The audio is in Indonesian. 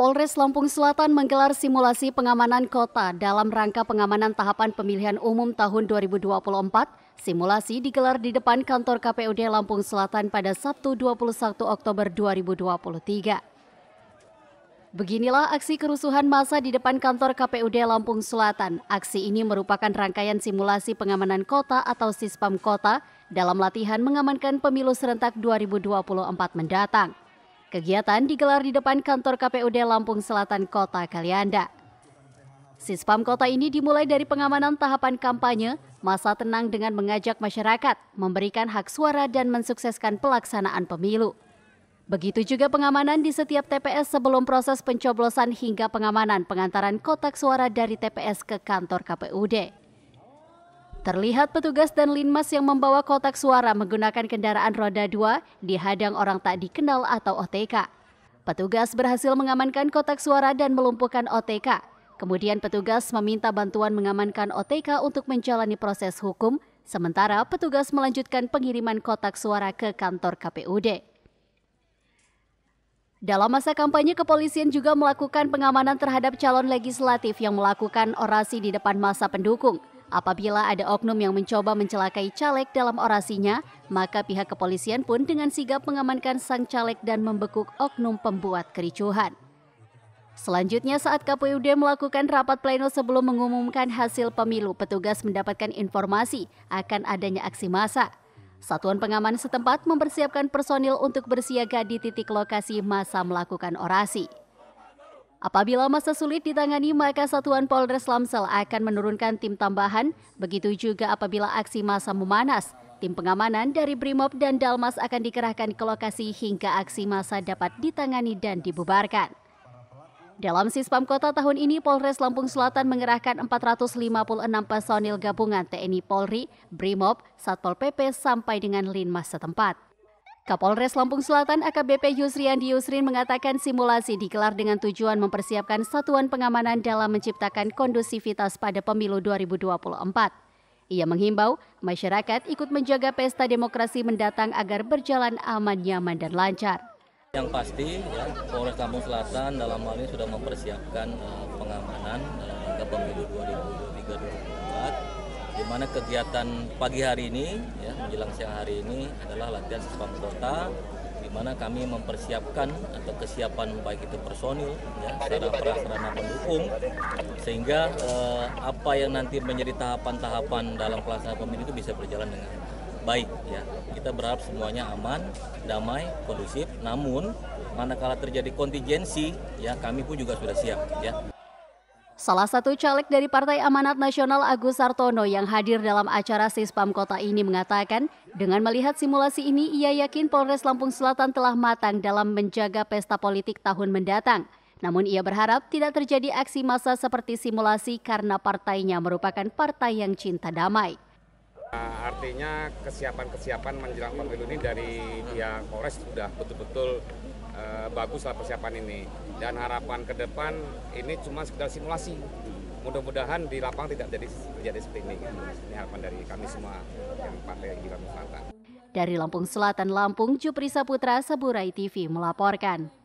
Polres Lampung Selatan menggelar simulasi pengamanan kota dalam rangka pengamanan tahapan pemilihan umum tahun 2024. Simulasi digelar di depan kantor KPUD Lampung Selatan pada Sabtu 21 Oktober 2023. Beginilah aksi kerusuhan massa di depan kantor KPUD Lampung Selatan. Aksi ini merupakan rangkaian simulasi pengamanan kota atau Sispam Kota dalam latihan mengamankan pemilu serentak 2024 mendatang. Kegiatan digelar di depan kantor KPUD Lampung Selatan Kota Kalianda. Sispam kota ini dimulai dari pengamanan tahapan kampanye, masa tenang dengan mengajak masyarakat, memberikan hak suara dan mensukseskan pelaksanaan pemilu. Begitu juga pengamanan di setiap TPS sebelum proses pencoblosan hingga pengamanan pengantaran kotak suara dari TPS ke kantor KPUD. Terlihat petugas dan linmas yang membawa kotak suara menggunakan kendaraan roda dua dihadang orang tak dikenal atau OTK. Petugas berhasil mengamankan kotak suara dan melumpuhkan OTK. Kemudian petugas meminta bantuan mengamankan OTK untuk menjalani proses hukum, sementara petugas melanjutkan pengiriman kotak suara ke kantor KPUD. Dalam masa kampanye, kepolisian juga melakukan pengamanan terhadap calon legislatif yang melakukan orasi di depan masa pendukung. Apabila ada oknum yang mencoba mencelakai caleg dalam orasinya, maka pihak kepolisian pun dengan sigap mengamankan sang caleg dan membekuk oknum pembuat kericuhan. Selanjutnya saat KPUD melakukan rapat pleno sebelum mengumumkan hasil pemilu, petugas mendapatkan informasi akan adanya aksi massa. Satuan pengaman setempat mempersiapkan personil untuk bersiaga di titik lokasi masa melakukan orasi. Apabila masa sulit ditangani, maka Satuan Polres Lamsel akan menurunkan tim tambahan. Begitu juga apabila aksi masa memanas, tim pengamanan dari Brimob dan Dalmas akan dikerahkan ke lokasi hingga aksi masa dapat ditangani dan dibubarkan. Dalam Sispam Kota tahun ini, Polres Lampung Selatan mengerahkan 456 personil gabungan TNI Polri, Brimob, Satpol PP, sampai dengan Linmas setempat. Kapolres Lampung Selatan AKBP Yusriandi Yusrin mengatakan simulasi digelar dengan tujuan mempersiapkan satuan pengamanan dalam menciptakan kondusivitas pada pemilu 2024. Ia menghimbau masyarakat ikut menjaga pesta demokrasi mendatang agar berjalan aman, nyaman, dan lancar. Yang pasti, ya, Polres Lampung Selatan dalam hal ini sudah mempersiapkan uh, pengamanan uh, eh, ke pemilu 2024 di mana kegiatan pagi hari ini ya, menjelang siang hari ini adalah latihan sepak kota di mana kami mempersiapkan atau kesiapan baik itu personil ya, sarana prasarana pendukung sehingga eh, apa yang nanti menjadi tahapan-tahapan dalam pelaksanaan pemilu itu bisa berjalan dengan baik ya. Kita berharap semuanya aman, damai, kondusif. Namun manakala terjadi kontingensi ya kami pun juga sudah siap ya. Salah satu caleg dari Partai Amanat Nasional Agus Sartono yang hadir dalam acara Sispam Kota ini mengatakan, dengan melihat simulasi ini ia yakin Polres Lampung Selatan telah matang dalam menjaga pesta politik tahun mendatang. Namun ia berharap tidak terjadi aksi massa seperti simulasi karena partainya merupakan partai yang cinta damai. Nah, artinya kesiapan-kesiapan menjelang pemilu ini dari pihak Polres sudah betul-betul Eh, baguslah persiapan ini dan harapan ke depan ini cuma sekedar simulasi mudah-mudahan di lapang tidak jadi terjadi seperti ini. Ini harapan dari kami semua yang partai di Lampung Selatan. Dari Lampung Selatan, Lampung, Jupri Saputra, Saburai TV melaporkan.